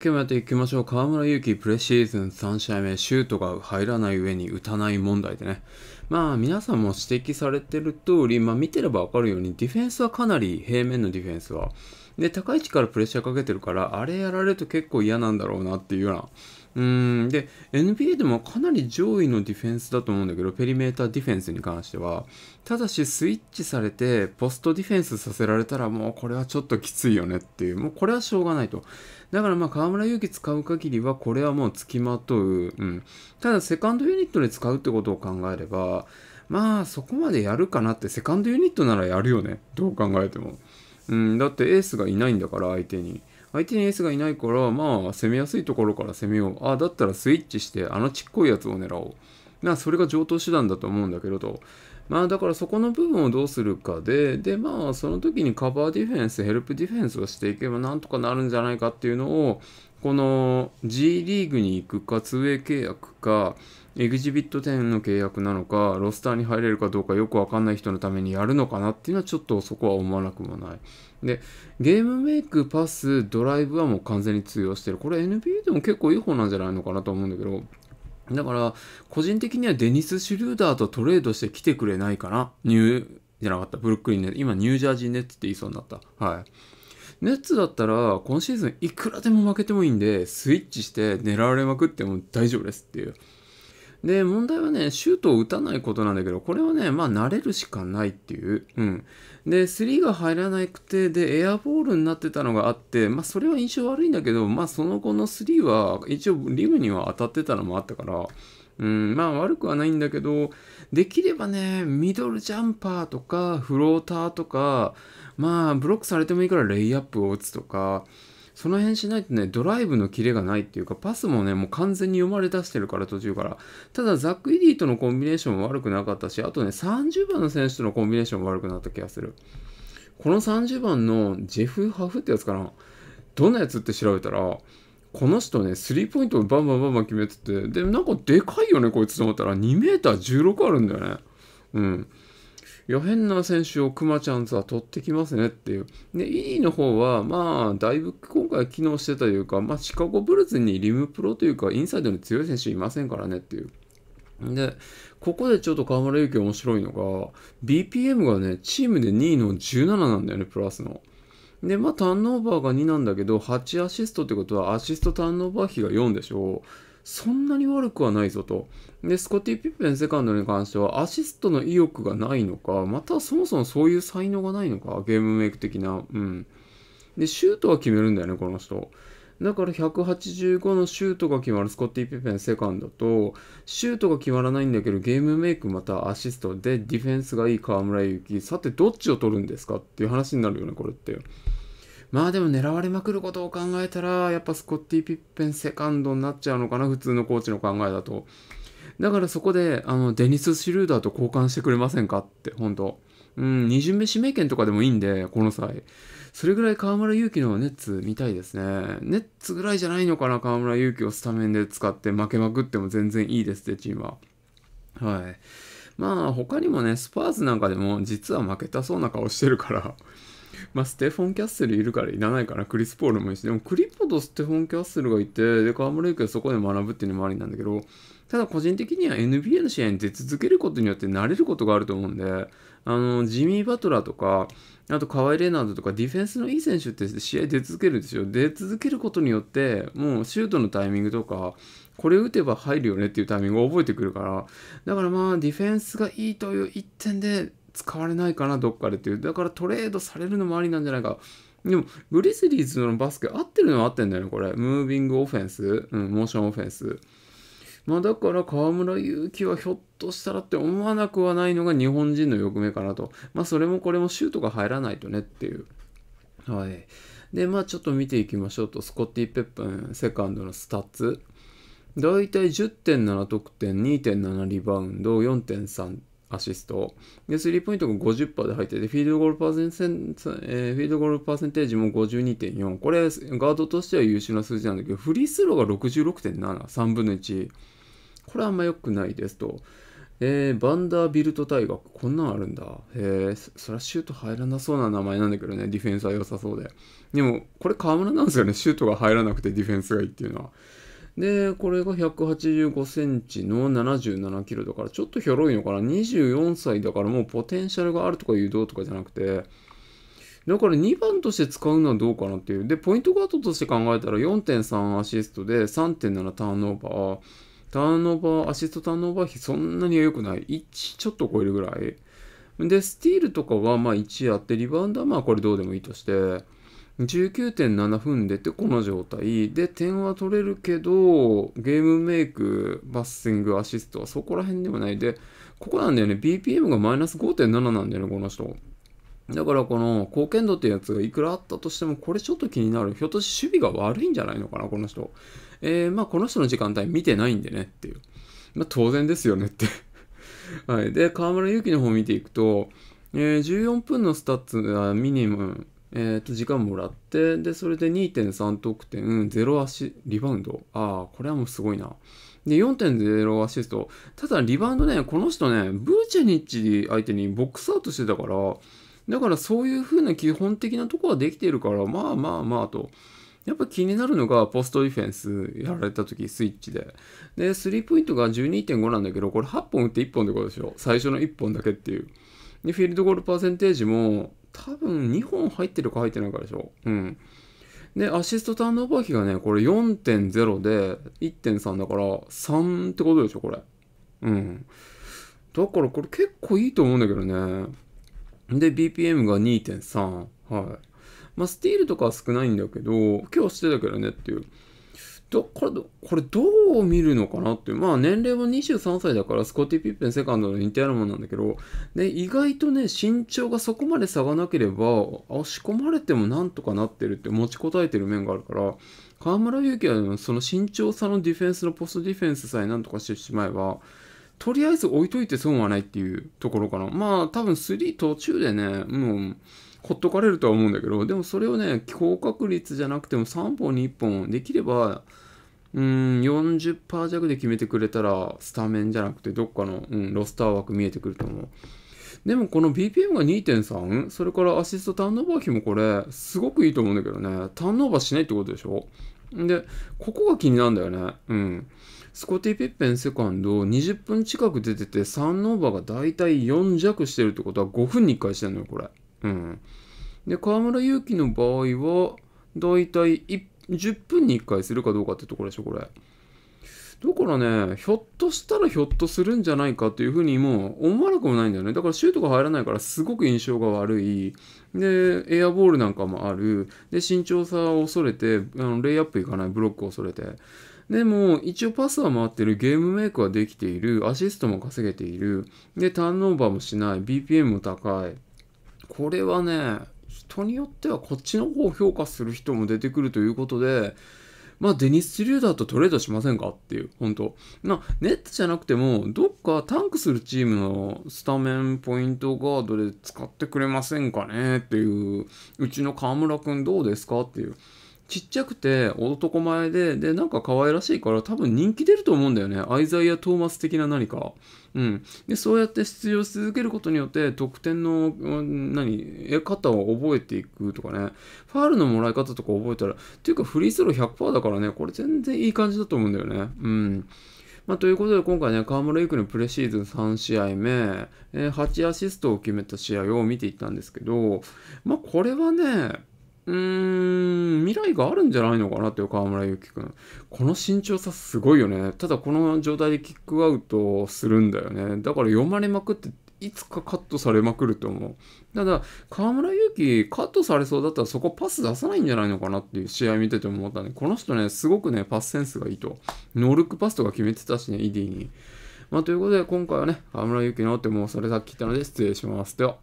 今日もやっていきましょう。河村勇輝、プレシーズン3試合目、シュートが入らない上に打たない問題でね。まあ、皆さんも指摘されてる通り、まあ、見てればわかるように、ディフェンスはかなり平面のディフェンスは。で、高い位置からプレッシャーかけてるから、あれやられると結構嫌なんだろうなっていうような。うん、で、NBA でもかなり上位のディフェンスだと思うんだけど、ペリメーターディフェンスに関しては。ただし、スイッチされて、ポストディフェンスさせられたら、もうこれはちょっときついよねっていう、もうこれはしょうがないと。だからまあ河村勇輝使う限りはこれはもう付きまとう、うん、ただセカンドユニットで使うってことを考えればまあそこまでやるかなってセカンドユニットならやるよねどう考えても、うん、だってエースがいないんだから相手に相手にエースがいないからまあ攻めやすいところから攻めようああだったらスイッチしてあのちっこいやつを狙おうなそれが上等手段だと思うんだけどとまあだからそこの部分をどうするかで、でまあその時にカバーディフェンス、ヘルプディフェンスをしていけばなんとかなるんじゃないかっていうのを、この G リーグに行くか、2 a 契約か、エグジビット10の契約なのか、ロスターに入れるかどうかよくわかんない人のためにやるのかなっていうのはちょっとそこは思わなくもない。で、ゲームメイク、パス、ドライブはもう完全に通用してる。これ NBA でも結構いい方なんじゃないのかなと思うんだけど、だから、個人的にはデニス・シュルーダーとトレードして来てくれないかな。ニュー、じゃなかった、ブルックリンネ今、ニュージャージーネッツって言いそうになった。はい。ネッツだったら、今シーズンいくらでも負けてもいいんで、スイッチして狙われまくっても大丈夫ですっていう。で、問題はね、シュートを打たないことなんだけど、これはね、まあ慣れるしかないっていう。うん。で、3が入らなくて、で、エアボールになってたのがあって、まあそれは印象悪いんだけど、まあその後の3は一応リムには当たってたのもあったから、うん、まあ悪くはないんだけど、できればね、ミドルジャンパーとか、フローターとか、まあブロックされてもいいからレイアップを打つとか、その辺しないとね、ドライブのキレがないっていうか、パスもね、もう完全に読まれ出してるから、途中から。ただ、ザック・イリーとのコンビネーションも悪くなかったし、あとね、30番の選手とのコンビネーションも悪くなった気がする。この30番のジェフ・ハフってやつかな。どんなやつって調べたら、この人ね、スリーポイントをバンバンバンバン決めてて、で、なんかでかいよね、こいつと思ったら、2 m 16あるんだよね。うん。いや、変な選手をクマちゃんズは取ってきますねっていう。で、E の方は、まあ、だいぶ今回機能してたというか、まあ、シカゴブルズにリムプロというか、インサイドに強い選手いませんからねっていう。で、ここでちょっと河村勇輝面白いのが、BPM がね、チームで2位の17なんだよね、プラスの。で、まあ、ターンオーバーが2なんだけど、8アシストってことは、アシストターンオーバー比が4でしょう。そんなに悪くはないぞと。で、スコティ・ピッペンセカンドに関しては、アシストの意欲がないのか、またそもそもそういう才能がないのか、ゲームメイク的な。うん。で、シュートは決めるんだよね、この人。だから185のシュートが決まるスコッティ・ピペンセカンドと、シュートが決まらないんだけど、ゲームメイクまたアシストでディフェンスがいい河村勇輝、さてどっちを取るんですかっていう話になるよね、これって。まあでも狙われまくることを考えたら、やっぱスコッティ・ピッペンセカンドになっちゃうのかな、普通のコーチの考えだと。だからそこで、あの、デニス・シルーダーと交換してくれませんかって、本当うん、二巡目指名権とかでもいいんで、この際。それぐらい河村勇輝のネッツ見たいですね。ネッツぐらいじゃないのかな、河村勇輝をスタメンで使って負けまくっても全然いいですって、チームは。はい。まあ、他にもね、スパーズなんかでも実は負けたそうな顔してるからまあ、ステフォン・キャッセルいるからいらないかな。クリス・ポールもいいし。でも、クリッポとステフォン・キャッセルがいて、で、河村ゆきはそこで学ぶっていうのもありなんだけど、ただ個人的には NBA の試合に出続けることによって慣れることがあると思うんで、あの、ジミー・バトラーとか、あと、カワイ・レナードとか、ディフェンスのいい選手って試合出続けるんですよ。出続けることによって、もうシュートのタイミングとか、これ打てば入るよねっていうタイミングを覚えてくるから、だからまあ、ディフェンスがいいという1点で、使われないかな、どっかでっていう。だからトレードされるのもありなんじゃないか。でも、グリズリーズのバスケ合ってるのは合ってんだよね、これ。ムービングオフェンス、うん、モーションオフェンス。まあだから河村勇輝はひょっとしたらって思わなくはないのが日本人の欲目かなと。まあそれもこれもシュートが入らないとねっていう。はい。で、まあちょっと見ていきましょうと、スコッティ・ペップン、セカンドのスタッツ。だいたい10.7得点、2.7リバウンド、4.3アシスト。で、スリーポイントが50%で入ってて、フィールドゴールパーセンテージ、えー、フィールドゴールパーセンテージも52.4。これ、ガードとしては優秀な数字なんだけど、フリースローが66.7、3分の1。これあんま良くないですと。えー、バンダービルト大学。こんなんあるんだ。えー、そりゃシュート入らなそうな名前なんだけどね、ディフェンスは良さそうで。でも、これ河村なんですよね、シュートが入らなくてディフェンスがいいっていうのは。で、これが185センチの77キロだから、ちょっとひょろいのかな。24歳だからもうポテンシャルがあるとか誘導とかじゃなくて、だから2番として使うのはどうかなっていう。で、ポイントガードとして考えたら4.3アシストで3.7ターンオーバー。ターンオーバー、アシストターンオーバー比そんなには良くない。1ちょっと超えるぐらい。で、スティールとかはまあ1やって、リバウンドはまあこれどうでもいいとして、19.7分出てこの状態で点は取れるけどゲームメイクバッシングアシストはそこら辺でもないでここなんだよね BPM がマイナス5.7なんだよねこの人だからこの貢献度ってやつがいくらあったとしてもこれちょっと気になるひょっとして守備が悪いんじゃないのかなこの人えー、まあこの人の時間帯見てないんでねっていうまあ当然ですよねってはいで河村勇輝の方見ていくとえー、14分のスタッツはミニムえー、と時間もらってでそれで2.3得点0アシリバウンドああこれはもうすごいなで4.0アシストただリバウンドねこの人ねブーチェニッチ相手にボックスアウトしてたからだからそういう風な基本的なとこはできてるからまあまあまあとやっぱ気になるのがポストディフェンスやられた時スイッチで。で、スリーポイントが12.5なんだけど、これ8本打って1本ってことでしょ。最初の1本だけっていう。で、フィールドゴールパーセンテージも、多分2本入ってるか入ってないかでしょ。うん。で、アシストターンオーバー比がね、これ4.0で1.3だから3ってことでしょ、これ。うん。だからこれ結構いいと思うんだけどね。で、BPM が2.3。はい。まあ、スティールとかは少ないんだけど、今日してたけどねっていう。ど、これ、これどう見るのかなって。まあ年齢は23歳だから、スコティ・ピッペンセカンドの似てあるもんなんだけど、ね、意外とね、身長がそこまで差がなければ、押し込まれてもなんとかなってるって持ちこたえてる面があるから、河村勇輝はその身長差のディフェンスのポストディフェンスさえなんとかしてしまえば、とりあえず置いといて損はないっていうところかな。まあ多分3途中でね、もう、ほっとかれるとは思うんだけど、でもそれをね、高確率じゃなくても3本に1本できれば、うん、40%弱で決めてくれたら、スタメンじゃなくて、どっかの、うん、ロスター枠見えてくると思う。でもこの BPM が2.3、それからアシストターンオーバー比もこれ、すごくいいと思うんだけどね、ターンオーバーしないってことでしょで、ここが気になるんだよね。うん。スコティ・ピッペンセカンド、20分近く出てて、3オーバーがだいたい4弱してるってことは5分に1回してんのよ、これ。うん。で、河村勇輝の場合は、大体10分に1回するかどうかってところでしょ、これ。だからね、ひょっとしたらひょっとするんじゃないかというふうにもう思わなくもないんだよね。だからシュートが入らないからすごく印象が悪い。で、エアボールなんかもある。で、身長差を恐れて、あのレイアップいかない、ブロックを恐れて。でも、一応パスは回ってる、ゲームメイクはできている、アシストも稼げている、で、ターンオーバーもしない、BPM も高い。これはね、人によってはこっちの方を評価する人も出てくるということで、まあ、デニス・チリューダーとトレードしませんかっていう、本当な、ネットじゃなくても、どっかタンクするチームのスタメン、ポイントガードで使ってくれませんかねっていう、うちの河村くんどうですかっていう。ちっちゃくて男前で、で、なんか可愛らしいから多分人気出ると思うんだよね。アイザイア・トーマス的な何か。うん。で、そうやって出場し続けることによって、得点の、何、得方を覚えていくとかね。ファールのもらい方とか覚えたら、っていうかフリースロー100%だからね、これ全然いい感じだと思うんだよね。うん。まあ、ということで今回ね、河村ゆくのプレシーズン3試合目、えー、8アシストを決めた試合を見ていったんですけど、まあ、これはね、うーん、未来があるんじゃないのかなっていう河村ゆきくん。この身長差すごいよね。ただこの状態でキックアウトするんだよね。だから読まれまくって、いつかカットされまくると思う。ただ、河村ゆき、カットされそうだったらそこパス出さないんじゃないのかなっていう試合見てて思ったね。この人ね、すごくね、パスセンスがいいと。ノールックパスとか決めてたしね、イディに。まあ、ということで、今回はね、河村ゆきのってもうそれさっき言ったので失礼します。では。